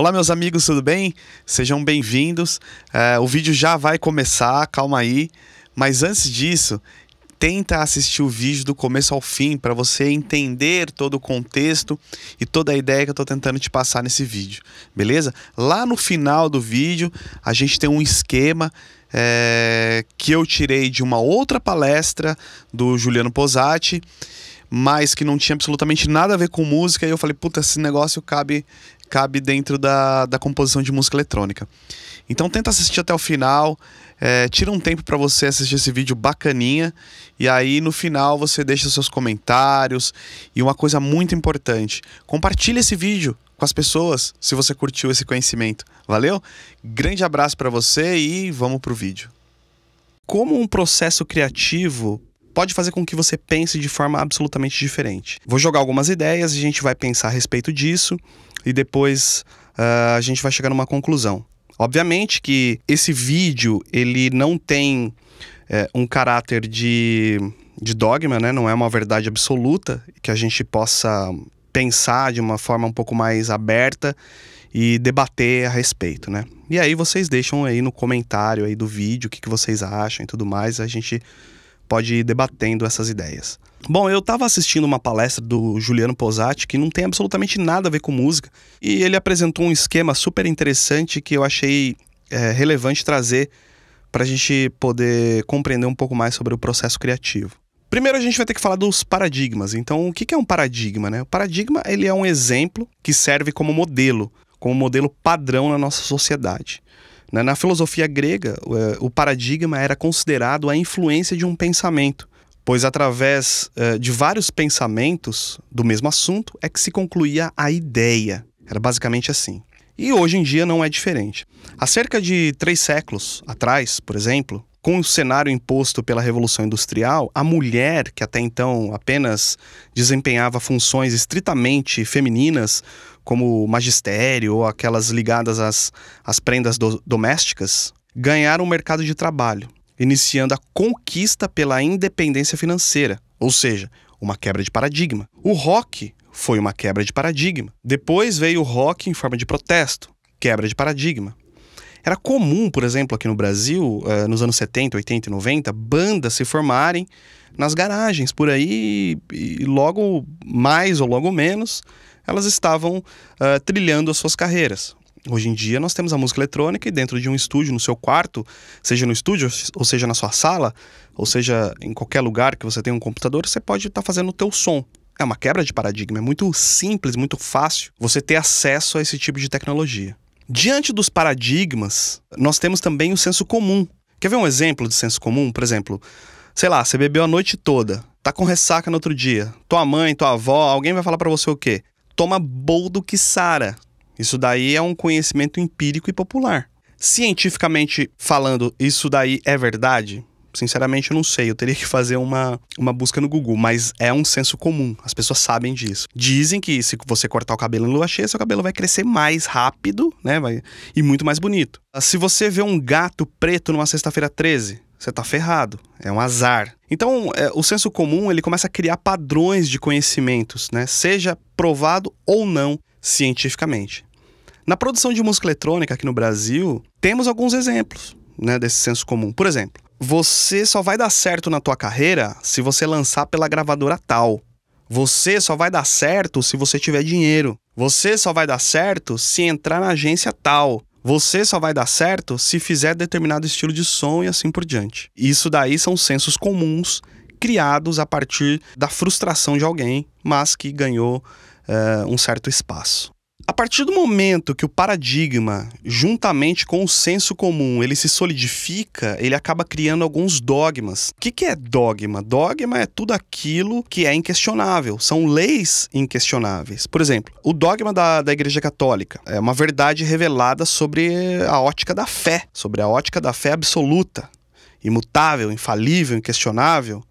Olá, meus amigos, tudo bem? Sejam bem-vindos. É, o vídeo já vai começar, calma aí. Mas antes disso, tenta assistir o vídeo do começo ao fim para você entender todo o contexto e toda a ideia que eu estou tentando te passar nesse vídeo, beleza? Lá no final do vídeo, a gente tem um esquema é, que eu tirei de uma outra palestra do Juliano Posati, mas que não tinha absolutamente nada a ver com música, e eu falei, puta, esse negócio cabe cabe dentro da, da composição de música eletrônica. Então tenta assistir até o final, é, tira um tempo para você assistir esse vídeo bacaninha e aí no final você deixa seus comentários e uma coisa muito importante, compartilha esse vídeo com as pessoas se você curtiu esse conhecimento. Valeu? Grande abraço para você e vamos pro vídeo. Como um processo criativo pode fazer com que você pense de forma absolutamente diferente. Vou jogar algumas ideias e a gente vai pensar a respeito disso e depois uh, a gente vai chegar numa conclusão. Obviamente que esse vídeo ele não tem é, um caráter de, de dogma, né? Não é uma verdade absoluta que a gente possa pensar de uma forma um pouco mais aberta e debater a respeito, né? E aí vocês deixam aí no comentário aí do vídeo o que, que vocês acham e tudo mais. A gente pode ir debatendo essas ideias. Bom, eu estava assistindo uma palestra do Juliano Posati que não tem absolutamente nada a ver com música e ele apresentou um esquema super interessante que eu achei é, relevante trazer para a gente poder compreender um pouco mais sobre o processo criativo. Primeiro a gente vai ter que falar dos paradigmas. Então, o que é um paradigma? Né? O paradigma ele é um exemplo que serve como modelo, como modelo padrão na nossa sociedade. Né? Na filosofia grega, é, o paradigma era considerado a influência de um pensamento pois através uh, de vários pensamentos do mesmo assunto é que se concluía a ideia. Era basicamente assim. E hoje em dia não é diferente. Há cerca de três séculos atrás, por exemplo, com o cenário imposto pela Revolução Industrial, a mulher, que até então apenas desempenhava funções estritamente femininas, como magistério ou aquelas ligadas às, às prendas do, domésticas, ganharam o mercado de trabalho iniciando a conquista pela independência financeira, ou seja, uma quebra de paradigma. O rock foi uma quebra de paradigma. Depois veio o rock em forma de protesto, quebra de paradigma. Era comum, por exemplo, aqui no Brasil, eh, nos anos 70, 80 e 90, bandas se formarem nas garagens por aí e logo mais ou logo menos elas estavam uh, trilhando as suas carreiras. Hoje em dia nós temos a música eletrônica e dentro de um estúdio, no seu quarto, seja no estúdio, ou seja na sua sala, ou seja em qualquer lugar que você tenha um computador, você pode estar tá fazendo o teu som. É uma quebra de paradigma, é muito simples, muito fácil você ter acesso a esse tipo de tecnologia. Diante dos paradigmas, nós temos também o senso comum. Quer ver um exemplo de senso comum? Por exemplo, sei lá, você bebeu a noite toda, tá com ressaca no outro dia. Tua mãe, tua avó, alguém vai falar para você o quê? Toma boldo que sara. Isso daí é um conhecimento empírico e popular. Cientificamente falando, isso daí é verdade? Sinceramente, eu não sei. Eu teria que fazer uma, uma busca no Google, mas é um senso comum. As pessoas sabem disso. Dizem que se você cortar o cabelo em lua cheia, seu cabelo vai crescer mais rápido, né? Vai, e muito mais bonito. Ah, se você vê um gato preto numa sexta-feira 13, você tá ferrado. É um azar. Então, é, o senso comum ele começa a criar padrões de conhecimentos, né? Seja provado ou não cientificamente. Na produção de música eletrônica aqui no Brasil, temos alguns exemplos né, desse senso comum. Por exemplo, você só vai dar certo na tua carreira se você lançar pela gravadora tal. Você só vai dar certo se você tiver dinheiro. Você só vai dar certo se entrar na agência tal. Você só vai dar certo se fizer determinado estilo de som e assim por diante. Isso daí são sensos comuns criados a partir da frustração de alguém, mas que ganhou eh, um certo espaço. A partir do momento que o paradigma, juntamente com o senso comum, ele se solidifica, ele acaba criando alguns dogmas. O que, é dogma? Dogma é tudo aquilo que é inquestionável, são leis inquestionáveis. Por exemplo, o dogma da, da Igreja Católica é uma verdade revelada sobre a ótica da fé, sobre a ótica da fé absoluta, imutável, infalível, inquestionável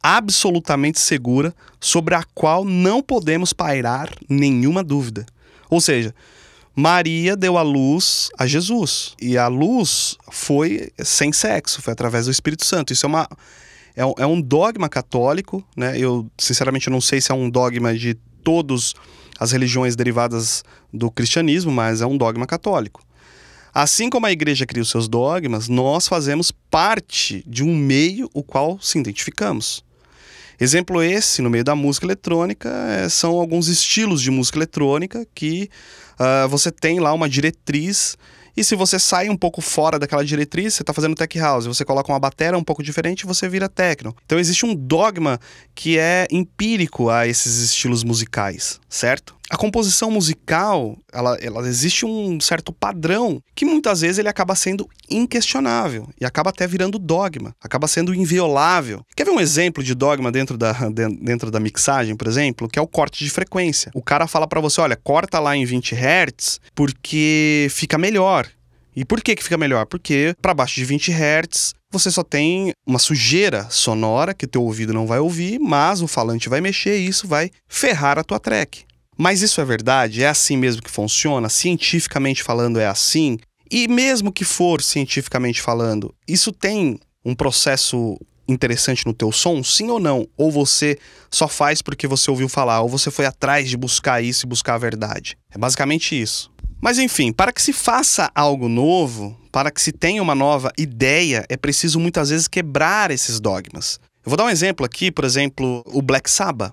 absolutamente segura sobre a qual não podemos pairar nenhuma dúvida. Ou seja, Maria deu a luz a Jesus. E a luz foi sem sexo, foi através do Espírito Santo. Isso é uma. É um, é um dogma católico, né? Eu, sinceramente, não sei se é um dogma de todas as religiões derivadas do cristianismo, mas é um dogma católico. Assim como a igreja cria os seus dogmas, nós fazemos parte de um meio o qual se identificamos. Exemplo esse, no meio da música eletrônica, é, são alguns estilos de música eletrônica que uh, você tem lá uma diretriz e se você sai um pouco fora daquela diretriz, você está fazendo tech house, você coloca uma bateria um pouco diferente, você vira techno. Então existe um dogma que é empírico a esses estilos musicais, certo? A composição musical, ela, ela existe um certo padrão que muitas vezes ele acaba sendo inquestionável e acaba até virando dogma, acaba sendo inviolável. Quer ver um exemplo de dogma dentro da, dentro da mixagem, por exemplo, que é o corte de frequência. O cara fala para você, olha, corta lá em 20 Hz porque fica melhor. E por que que fica melhor? Porque para baixo de 20 Hz você só tem uma sujeira sonora que teu ouvido não vai ouvir, mas o falante vai mexer e isso vai ferrar a tua track. Mas isso é verdade? É assim mesmo que funciona? Cientificamente falando, é assim? E mesmo que for cientificamente falando, isso tem um processo interessante no teu som, sim ou não? Ou você só faz porque você ouviu falar, ou você foi atrás de buscar isso e buscar a verdade? É basicamente isso. Mas enfim, para que se faça algo novo, para que se tenha uma nova ideia, é preciso muitas vezes quebrar esses dogmas. Eu vou dar um exemplo aqui, por exemplo, o Black Sabbath,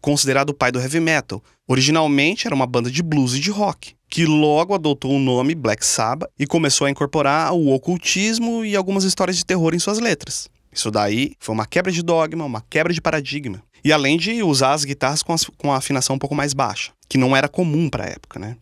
considerado o pai do heavy metal. Originalmente era uma banda de blues e de rock, que logo adotou o nome Black Sabbath e começou a incorporar o ocultismo e algumas histórias de terror em suas letras. Isso daí foi uma quebra de dogma, uma quebra de paradigma. E além de usar as guitarras com, as, com a afinação um pouco mais baixa, que não era comum para a época, né?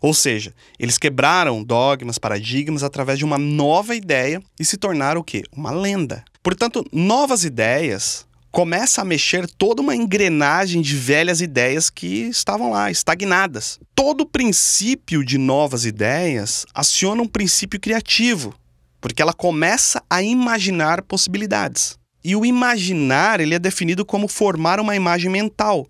Ou seja, eles quebraram dogmas, paradigmas através de uma nova ideia e se tornaram o quê? Uma lenda. Portanto, novas ideias começa a mexer toda uma engrenagem de velhas ideias que estavam lá, estagnadas. Todo princípio de novas ideias aciona um princípio criativo, porque ela começa a imaginar possibilidades. E o imaginar, ele é definido como formar uma imagem mental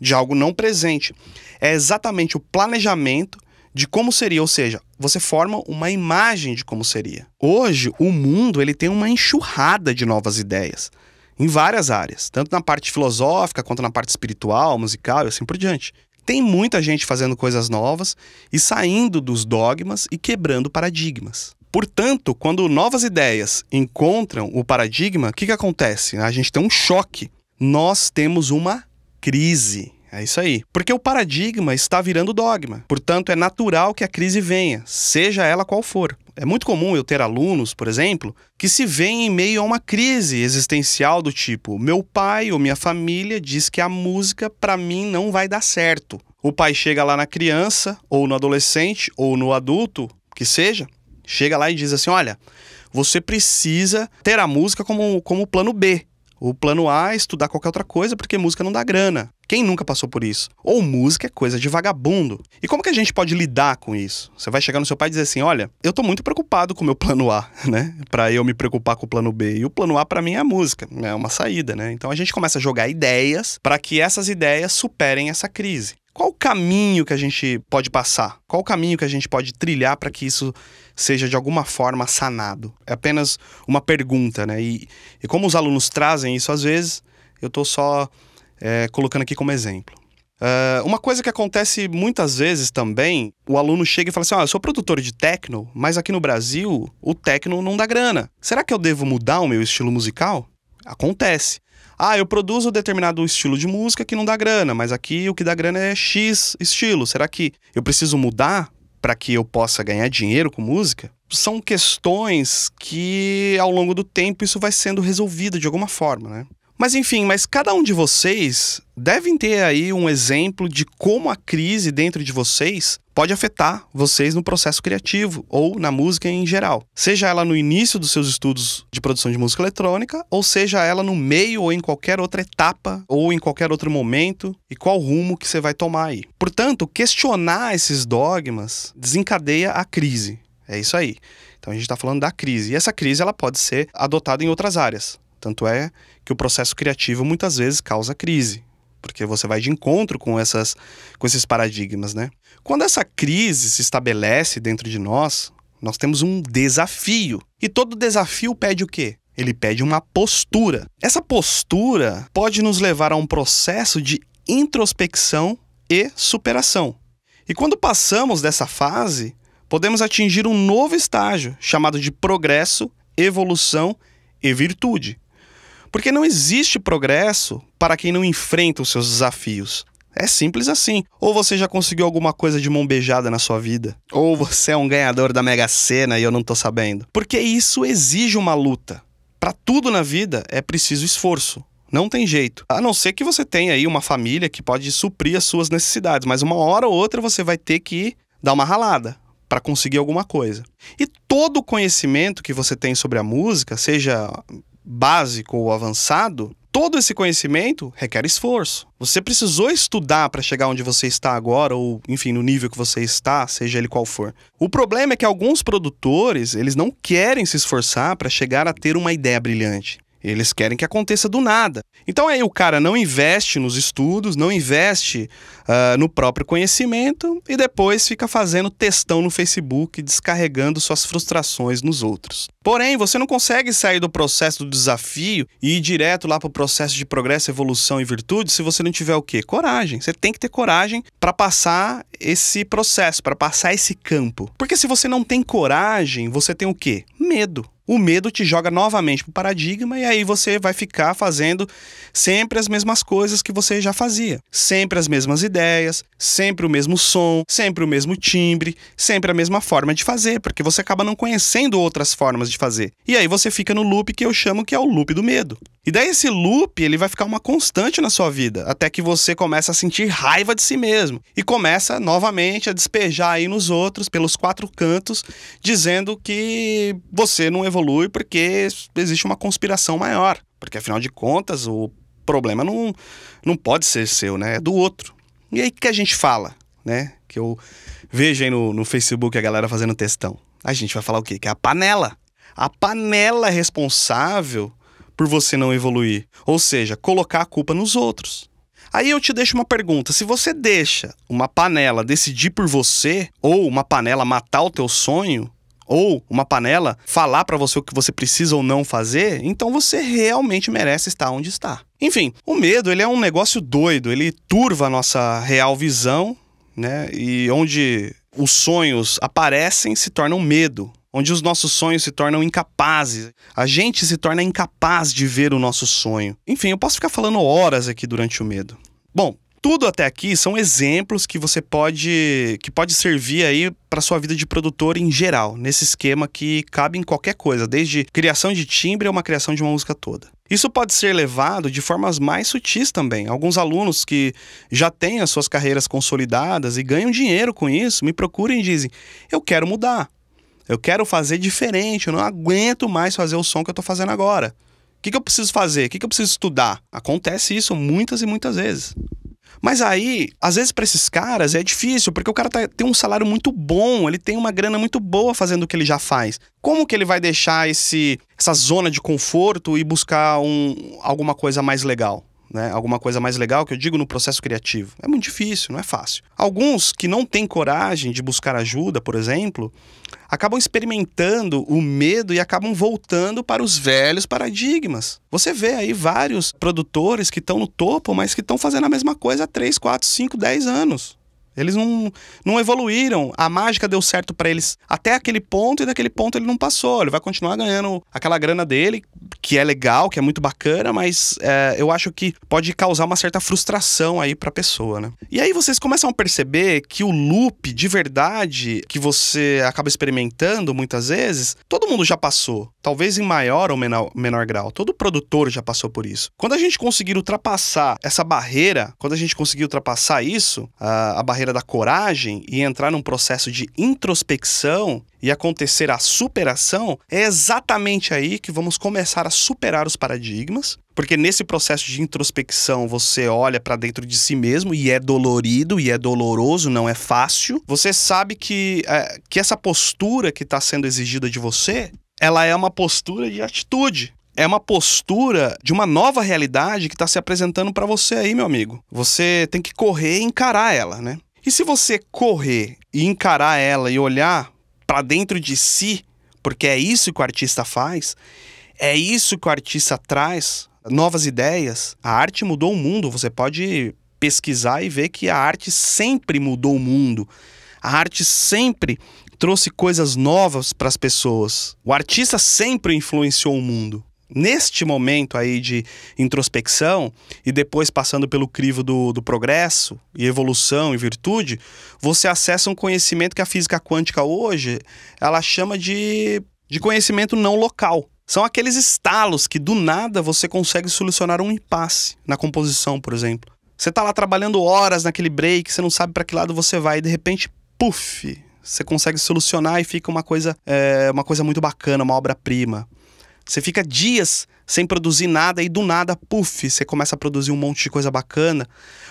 de algo não presente é exatamente o planejamento de como seria, ou seja, você forma uma imagem de como seria. Hoje, o mundo ele tem uma enxurrada de novas ideias em várias áreas, tanto na parte filosófica quanto na parte espiritual, musical e assim por diante. Tem muita gente fazendo coisas novas e saindo dos dogmas e quebrando paradigmas. Portanto, quando novas ideias encontram o paradigma, o que, que acontece? A gente tem um choque. Nós temos uma crise. É isso aí. Porque o paradigma está virando dogma. Portanto, é natural que a crise venha, seja ela qual for. É muito comum eu ter alunos, por exemplo, que se veem em meio a uma crise existencial do tipo: meu pai ou minha família diz que a música para mim não vai dar certo. O pai chega lá na criança, ou no adolescente, ou no adulto, que seja, chega lá e diz assim: olha, você precisa ter a música como, como plano B. O plano A é estudar qualquer outra coisa porque música não dá grana. Quem nunca passou por isso? Ou música é coisa de vagabundo. E como que a gente pode lidar com isso? Você vai chegar no seu pai e dizer assim: olha, eu tô muito preocupado com o meu plano A, né? Pra eu me preocupar com o plano B. E o plano A para mim é a música, né? é uma saída, né? Então a gente começa a jogar ideias para que essas ideias superem essa crise. Qual o caminho que a gente pode passar? Qual o caminho que a gente pode trilhar para que isso seja de alguma forma sanado? É apenas uma pergunta, né? E, e como os alunos trazem isso, às vezes eu tô só é, colocando aqui como exemplo. Uh, uma coisa que acontece muitas vezes também, o aluno chega e fala assim: ah, eu sou produtor de techno, mas aqui no Brasil o techno não dá grana. Será que eu devo mudar o meu estilo musical? Acontece. Ah, eu produzo determinado estilo de música que não dá grana, mas aqui o que dá grana é X estilo. Será que eu preciso mudar para que eu possa ganhar dinheiro com música? São questões que ao longo do tempo isso vai sendo resolvido de alguma forma, né? Mas enfim, mas cada um de vocês devem ter aí um exemplo de como a crise dentro de vocês pode afetar vocês no processo criativo ou na música em geral. Seja ela no início dos seus estudos de produção de música eletrônica, ou seja ela no meio ou em qualquer outra etapa ou em qualquer outro momento e qual rumo que você vai tomar aí. Portanto, questionar esses dogmas desencadeia a crise. É isso aí. Então a gente está falando da crise. E essa crise ela pode ser adotada em outras áreas. Tanto é que o processo criativo muitas vezes causa crise, porque você vai de encontro com, essas, com esses paradigmas, né? Quando essa crise se estabelece dentro de nós, nós temos um desafio. E todo desafio pede o quê? Ele pede uma postura. Essa postura pode nos levar a um processo de introspecção e superação. E quando passamos dessa fase, podemos atingir um novo estágio chamado de progresso, evolução e virtude. Porque não existe progresso para quem não enfrenta os seus desafios. É simples assim. Ou você já conseguiu alguma coisa de mão beijada na sua vida, ou você é um ganhador da Mega Sena e eu não tô sabendo. Porque isso exige uma luta. Para tudo na vida é preciso esforço. Não tem jeito. A não ser que você tenha aí uma família que pode suprir as suas necessidades, mas uma hora ou outra você vai ter que dar uma ralada para conseguir alguma coisa. E todo o conhecimento que você tem sobre a música, seja básico ou avançado, todo esse conhecimento requer esforço. Você precisou estudar para chegar onde você está agora ou, enfim, no nível que você está, seja ele qual for. O problema é que alguns produtores, eles não querem se esforçar para chegar a ter uma ideia brilhante. Eles querem que aconteça do nada. Então aí o cara não investe nos estudos, não investe uh, no próprio conhecimento e depois fica fazendo textão no Facebook, descarregando suas frustrações nos outros. Porém, você não consegue sair do processo do desafio e ir direto lá para o processo de progresso, evolução e virtude se você não tiver o quê? Coragem. Você tem que ter coragem para passar esse processo, para passar esse campo. Porque se você não tem coragem, você tem o quê? Medo o medo te joga novamente para o paradigma e aí você vai ficar fazendo sempre as mesmas coisas que você já fazia. Sempre as mesmas ideias, sempre o mesmo som, sempre o mesmo timbre, sempre a mesma forma de fazer, porque você acaba não conhecendo outras formas de fazer. E aí você fica no loop que eu chamo que é o loop do medo. E daí esse loop, ele vai ficar uma constante na sua vida, até que você começa a sentir raiva de si mesmo e começa novamente a despejar aí nos outros pelos quatro cantos, dizendo que você não evolui porque existe uma conspiração maior, porque afinal de contas o problema não, não pode ser seu, né? É do outro. E aí que a gente fala, né? Que eu vejo aí no, no Facebook a galera fazendo testão A gente vai falar o quê? Que é a panela. A panela responsável por você não evoluir, ou seja, colocar a culpa nos outros. Aí eu te deixo uma pergunta: se você deixa uma panela decidir por você, ou uma panela matar o teu sonho, ou uma panela falar para você o que você precisa ou não fazer, então você realmente merece estar onde está. Enfim, o medo ele é um negócio doido, ele turva a nossa real visão, né? E onde os sonhos aparecem se tornam medo onde os nossos sonhos se tornam incapazes. A gente se torna incapaz de ver o nosso sonho. Enfim, eu posso ficar falando horas aqui durante o medo. Bom, tudo até aqui são exemplos que você pode que pode servir aí para sua vida de produtor em geral, nesse esquema que cabe em qualquer coisa, desde criação de timbre a uma criação de uma música toda. Isso pode ser levado de formas mais sutis também. Alguns alunos que já têm as suas carreiras consolidadas e ganham dinheiro com isso me procuram e dizem: "Eu quero mudar. Eu quero fazer diferente, eu não aguento mais fazer o som que eu estou fazendo agora. O que, que eu preciso fazer? O que, que eu preciso estudar? Acontece isso muitas e muitas vezes. Mas aí, às vezes para esses caras é difícil, porque o cara tá, tem um salário muito bom, ele tem uma grana muito boa fazendo o que ele já faz. Como que ele vai deixar esse, essa zona de conforto e buscar um, alguma coisa mais legal? né? Alguma coisa mais legal que eu digo no processo criativo. É muito difícil, não é fácil. Alguns que não têm coragem de buscar ajuda, por exemplo, acabam experimentando o medo e acabam voltando para os velhos paradigmas. Você vê aí vários produtores que estão no topo, mas que estão fazendo a mesma coisa há 3, 4, 5, 10 anos. Eles não, não evoluíram. A mágica deu certo para eles até aquele ponto e daquele ponto ele não passou. Ele vai continuar ganhando aquela grana dele, que é legal, que é muito bacana, mas é, eu acho que pode causar uma certa frustração aí pra pessoa, né? E aí vocês começam a perceber que o loop de verdade que você acaba experimentando muitas vezes, todo mundo já passou. Talvez em maior ou menor, menor grau. Todo produtor já passou por isso. Quando a gente conseguir ultrapassar essa barreira, quando a gente conseguir ultrapassar isso, a, a barreira barreira da coragem e entrar num processo de introspecção e acontecer a superação, é exatamente aí que vamos começar a superar os paradigmas, porque nesse processo de introspecção você olha para dentro de si mesmo e é dolorido e é doloroso, não é fácil. Você sabe que, é, que essa postura que está sendo exigida de você, ela é uma postura de atitude é uma postura de uma nova realidade que está se apresentando para você aí, meu amigo. Você tem que correr e encarar ela, né? E se você correr e encarar ela e olhar para dentro de si, porque é isso que o artista faz, é isso que o artista traz, novas ideias. A arte mudou o mundo, você pode pesquisar e ver que a arte sempre mudou o mundo. A arte sempre trouxe coisas novas para as pessoas. O artista sempre influenciou o mundo neste momento aí de introspecção e depois passando pelo crivo do, do progresso e evolução e virtude, você acessa um conhecimento que a física quântica hoje ela chama de, de conhecimento não local. São aqueles estalos que do nada você consegue solucionar um impasse na composição, por exemplo. Você está lá trabalhando horas naquele break, você não sabe para que lado você vai e de repente, puf, você consegue solucionar e fica uma coisa, é, uma coisa muito bacana, uma obra-prima. Você fica dias sem produzir nada e do nada, puf, você começa a produzir um monte de coisa bacana,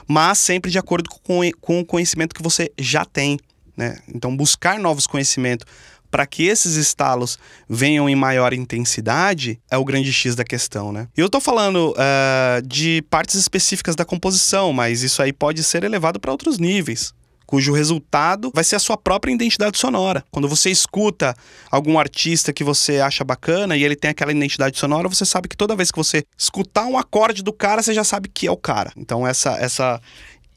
mas sempre de acordo com, com o conhecimento que você já tem. Né? Então, buscar novos conhecimentos para que esses estalos venham em maior intensidade é o grande X da questão, né? eu estou falando uh, de partes específicas da composição, mas isso aí pode ser elevado para outros níveis cujo resultado vai ser a sua própria identidade sonora. Quando você escuta algum artista que você acha bacana e ele tem aquela identidade sonora, você sabe que toda vez que você escutar um acorde do cara, você já sabe que é o cara. Então essa essa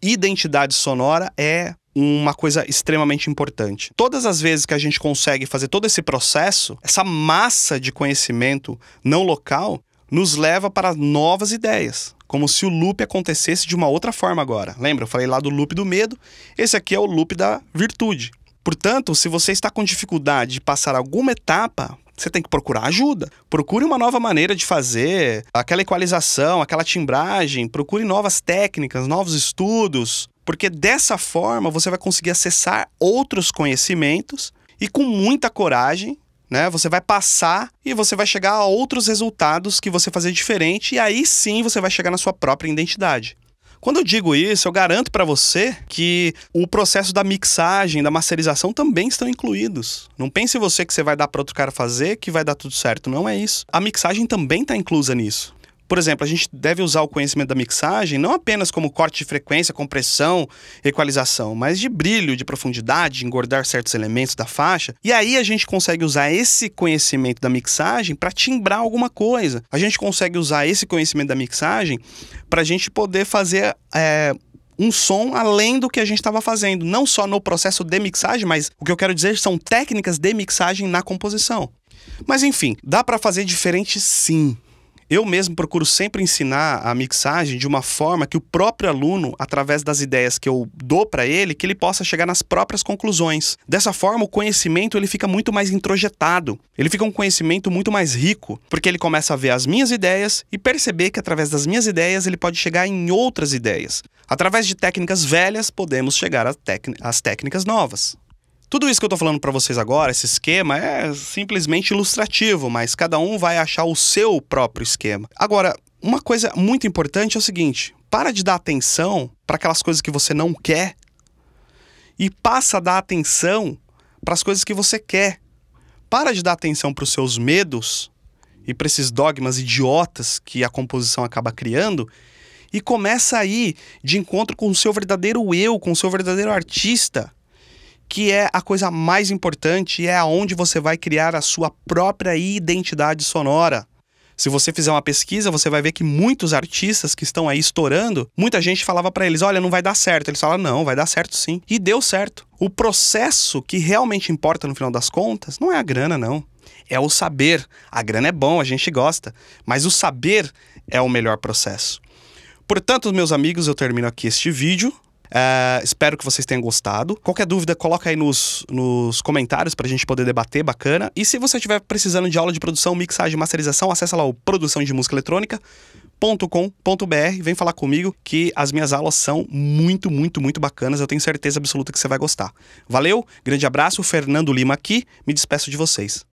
identidade sonora é uma coisa extremamente importante. Todas as vezes que a gente consegue fazer todo esse processo, essa massa de conhecimento não local, nos leva para novas ideias, como se o loop acontecesse de uma outra forma agora. Lembra? Eu falei lá do loop do medo, esse aqui é o loop da virtude. Portanto, se você está com dificuldade de passar alguma etapa, você tem que procurar ajuda. Procure uma nova maneira de fazer aquela equalização, aquela timbragem, procure novas técnicas, novos estudos, porque dessa forma você vai conseguir acessar outros conhecimentos e com muita coragem né? Você vai passar e você vai chegar a outros resultados que você fazer diferente e aí sim você vai chegar na sua própria identidade. Quando eu digo isso, eu garanto para você que o processo da mixagem, da masterização também estão incluídos. Não pense você que você vai dar para outro cara fazer que vai dar tudo certo, não é isso. A mixagem também está inclusa nisso. Por exemplo, a gente deve usar o conhecimento da mixagem não apenas como corte de frequência, compressão, equalização, mas de brilho, de profundidade, de engordar certos elementos da faixa. E aí a gente consegue usar esse conhecimento da mixagem para timbrar alguma coisa. A gente consegue usar esse conhecimento da mixagem para a gente poder fazer. É, um som além do que a gente estava fazendo, não só no processo de mixagem, mas o que eu quero dizer são técnicas de mixagem na composição. Mas enfim, dá para fazer diferente sim. Eu mesmo procuro sempre ensinar a mixagem de uma forma que o próprio aluno, através das ideias que eu dou para ele, que ele possa chegar nas próprias conclusões. Dessa forma, o conhecimento ele fica muito mais introjetado. Ele fica um conhecimento muito mais rico, porque ele começa a ver as minhas ideias e perceber que através das minhas ideias ele pode chegar em outras ideias. Através de técnicas velhas, podemos chegar às técnicas novas. Tudo isso que eu estou falando para vocês agora, esse esquema, é simplesmente ilustrativo, mas cada um vai achar o seu próprio esquema. Agora, uma coisa muito importante é o seguinte: para de dar atenção para aquelas coisas que você não quer e passa a dar atenção para as coisas que você quer. Para de dar atenção para os seus medos e para esses dogmas idiotas que a composição acaba criando e começa aí de encontro com o seu verdadeiro eu, com o seu verdadeiro artista que é a coisa mais importante e é aonde você vai criar a sua própria identidade sonora. Se você fizer uma pesquisa, você vai ver que muitos artistas que estão aí estourando, muita gente falava para eles: olha, não vai dar certo. Eles falaram: não, vai dar certo sim. E deu certo. O processo que realmente importa no final das contas não é a grana, não. É o saber. A grana é bom, a gente gosta, mas o saber é o melhor processo. Portanto, meus amigos, eu termino aqui este vídeo. Uh, espero que vocês tenham gostado. Qualquer dúvida, coloca aí nos, nos comentários pra gente poder debater, bacana. E se você estiver precisando de aula de produção, mixagem, masterização, acessa lá o Produção de Música Eletrônica com.br Vem falar comigo que as minhas aulas são muito, muito, muito bacanas. Eu tenho certeza absoluta que você vai gostar. Valeu, grande abraço. Fernando Lima aqui. Me despeço de vocês.